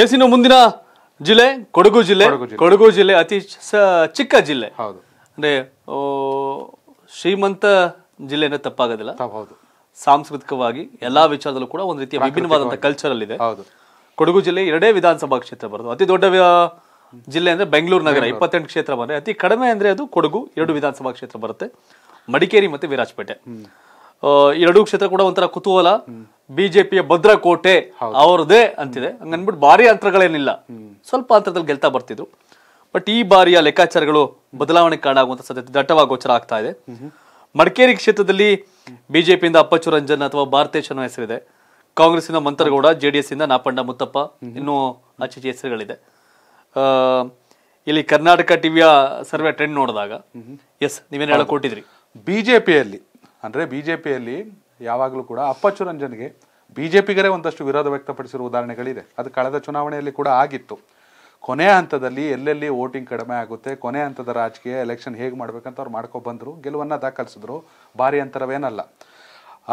S ಇನ್ನು ಮುಂದಿನ ಜಿಲ್ಲೆ ಕೊಡಗು ಜಿಲ್ಲೆ ಕೊಡಗು ಜಿಲ್ಲೆ ಅತಿ ಚಿಕ್ಕ ಜಿಲ್ಲೆ ಹೌದು ಅಂದ್ರೆ ಶ್ರೀಮಂತ ಜಿಲ್ಲೆ ಅಂದ್ರೆ ತಪ್ಪಾಗೋದಿಲ್ಲ ಸಾಂಸ್ಕೃತಿಕವಾಗಿ ಎಲ್ಲಾ ವಿಚಾರದಲ್ಲೂ ಕೂಡ ಒಂದು ರೀತಿಯ ವಿಭಿನ್ನವಾದಂತಹ ಕಲ್ಚರ್ ಅಲ್ಲಿ ಇದೆ ಕೊಡಗು ಜಿಲ್ಲೆ ಎರಡೇ ವಿಧಾನಸಭಾ ಕ್ಷೇತ್ರ ಬರೋದು ಅತಿ ದೊಡ್ಡ ಜಿಲ್ಲೆ ಅಂದ್ರೆ ಬೆಂಗಳೂರು ನಗರ ಇಪ್ಪತ್ತೆಂಟು ಕ್ಷೇತ್ರ ಬಂದ್ರೆ ಅತಿ ಕಡಿಮೆ ಅಂದ್ರೆ ಅದು ಕೊಡಗು ಎರಡು ವಿಧಾನಸಭಾ ಕ್ಷೇತ್ರ ಬರುತ್ತೆ ಮಡಿಕೇರಿ ಮತ್ತೆ ವಿರಾಜಪೇಟೆ ಎರಡೂ ಕ್ಷೇತ್ರ ಕೂಡ ಒಂಥರ ಕುತೂಹಲ ಬಿಜೆಪಿಯ ಭದ್ರಕೋಟೆ ಅವರದೇ ಅಂತಿದೆ ಹಂಗನ್ಬಿಟ್ಟು ಭಾರಿ ಅಂತರಗಳೇನಿಲ್ಲ ಸ್ವಲ್ಪ ಅಂತರದಲ್ಲಿ ಗೆಲ್ತಾ ಬರ್ತಿದ್ರು ಬಟ್ ಈ ಬಾರಿಯ ಲೆಕ್ಕಾಚಾರಗಳು ಬದಲಾವಣೆ ಕಾರಣ ಆಗುವಂತ ಸಾಧ್ಯತೆ ದಟ್ಟವಾಗಿ ಗೋಚರ ಆಗ್ತಾ ಇದೆ ಮಡಿಕೇರಿ ಕ್ಷೇತ್ರದಲ್ಲಿ ಬಿಜೆಪಿಯಿಂದ ಅಪ್ಪಚ್ಚು ರಂಜನ್ ಅಥವಾ ಭಾರತೇಶನ ಹೆಸರಿದೆ ಜೆ ಮಂತರಗೌಡ ಜೆಡಿಎಸ್ ಇಂದ ನಾಪಂಡ ಮುತ್ತಪ್ಪ ಇನ್ನೂ ಆಚೆ ಹೆಸರುಗಳಿದೆ ಇಲ್ಲಿ ಕರ್ನಾಟಕ ಟಿವಿಯ ಸರ್ವೆ ಟ್ರೆಂಡ್ ನೋಡಿದಾಗ ಎಸ್ ನೀವೇನು ಹೇಳಕ್ ಕೊಟ್ಟಿದ್ರಿ ಬಿಜೆಪಿಯಲ್ಲಿ ಅಂದ್ರೆ ಬಿಜೆಪಿಯಲ್ಲಿ ಯಾವಾಗಲೂ ಕೂಡ ಅಪ್ಪಚ್ಚು ರಂಜನ್ಗೆ ಬಿಜೆಪಿಗರೇ ಒಂದಷ್ಟು ವಿರೋಧ ವ್ಯಕ್ತಪಡಿಸಿರುವ ಉದಾಹರಣೆಗಳಿದೆ ಅದು ಕಳೆದ ಚುನಾವಣೆಯಲ್ಲಿ ಕೂಡ ಆಗಿತ್ತು ಕೊನೆ ಹಂತದಲ್ಲಿ ಎಲ್ಲೆಲ್ಲಿ ವೋಟಿಂಗ್ ಕಡಿಮೆ ಆಗುತ್ತೆ ಕೊನೆ ಹಂತದ ರಾಜಕೀಯ ಎಲೆಕ್ಷನ್ ಹೇಗೆ ಮಾಡಬೇಕಂತ ಅವ್ರು ಮಾಡ್ಕೊಂಡು ಬಂದರು ಗೆಲುವನ್ನು ದಾಖಲಿಸಿದ್ರು ಭಾರಿ ಅಂತರವೇನಲ್ಲ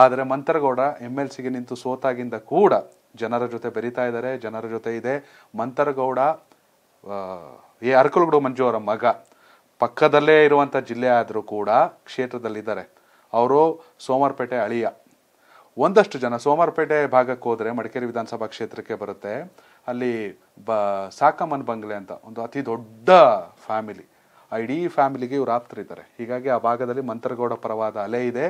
ಆದರೆ ಮಂತರಗೌಡ ಎಮ್ ಎಲ್ ಸಿಗೆ ನಿಂತು ಸೋತಾಗಿಂದ ಕೂಡ ಜನರ ಜೊತೆ ಬೆರೀತಾ ಇದ್ದಾರೆ ಜನರ ಜೊತೆ ಇದೆ ಮಂತರಗೌಡ ಎ ಅರ್ಕಲ್ಗುಡು ಮಂಜು ಅವರ ಮಗ ಪಕ್ಕದಲ್ಲೇ ಇರುವಂಥ ಜಿಲ್ಲೆ ಆದರೂ ಕೂಡ ಕ್ಷೇತ್ರದಲ್ಲಿದ್ದಾರೆ ಅವರು ಸೋಮಾರ್ಪೇಟೆ ಅಳಿಯ ಒಂದಷ್ಟು ಜನ ಸೋಮಾರಪೇಟೆ ಭಾಗಕ್ಕೆ ಹೋದರೆ ಮಡಿಕೇರಿ ವಿಧಾನಸಭಾ ಕ್ಷೇತ್ರಕ್ಕೆ ಬರುತ್ತೆ ಅಲ್ಲಿ ಬ ಸಾಕಮ್ಮನ್ ಬಂಗ್ಲೆ ಅಂತ ಒಂದು ಅತಿ ದೊಡ್ಡ ಫ್ಯಾಮಿಲಿ ಆ ಇಡೀ ಫ್ಯಾಮಿಲಿಗೆ ಇವ್ರು ಆಪ್ತರಿದ್ದಾರೆ ಹೀಗಾಗಿ ಆ ಭಾಗದಲ್ಲಿ ಮಂತ್ರಗೌಡ ಪರವಾದ ಅಲೆ ಇದೆ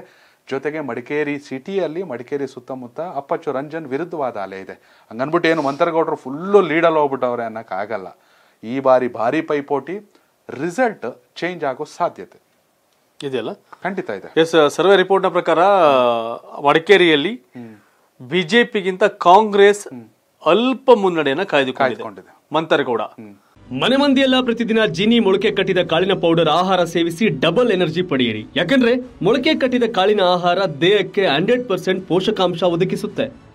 ಜೊತೆಗೆ ಮಡಿಕೇರಿ ಸಿಟಿಯಲ್ಲಿ ಮಡಿಕೇರಿ ಸುತ್ತಮುತ್ತ ಅಪ್ಪಚ್ಚು ರಂಜನ್ ವಿರುದ್ಧವಾದ ಅಲೆ ಇದೆ ಹಂಗನ್ಬಿಟ್ಟು ಏನು ಮಂತ್ರಗೌಡರು ಫುಲ್ಲು ಲೀಡಲ್ಲಿ ಹೋಗ್ಬಿಟ್ಟವ್ರೆ ಅನ್ನೋಕ್ಕಾಗಲ್ಲ ಈ ಬಾರಿ ಭಾರಿ ಪೈಪೋಟಿ ರಿಸಲ್ಟ್ ಚೇಂಜ್ ಆಗೋ ಸಾಧ್ಯತೆ ಇದೆಯಲ್ಲ ಖಂಡಿತ ಇದೆ ಎಸ್ uh, ಸರ್ವೆ ರಿಪೋರ್ಟ್ನ ಪ್ರಕಾರ ಮಡಿಕೇರಿಯಲ್ಲಿ ಬಿಜೆಪಿಗಿಂತ ಕಾಂಗ್ರೆಸ್ ಅಲ್ಪ ಮುನ್ನಡೆಯನ್ನ ಕಾಯ್ದುಕೊಂಡಿದೆ ಮಂತರಗೌಡ ಮನೆ ಮಂದಿಯೆಲ್ಲ ಪ್ರತಿದಿನ ಜೀನಿ ಮೊಳಕೆ ಕಟ್ಟಿದ ಕಾಳಿನ ಪೌಡರ್ ಆಹಾರ ಸೇವಿಸಿ ಡಬಲ್ ಎನರ್ಜಿ ಪಡೆಯಿರಿ ಯಾಕಂದ್ರೆ ಮೊಳಕೆ ಕಟ್ಟಿದ ಕಾಳಿನ ಆಹಾರ ದೇಹಕ್ಕೆ ಹಂಡ್ರೆಡ್ ಪರ್ಸೆಂಟ್ ಪೋಷಕಾಂಶ ಒದಗಿಸುತ್ತೆ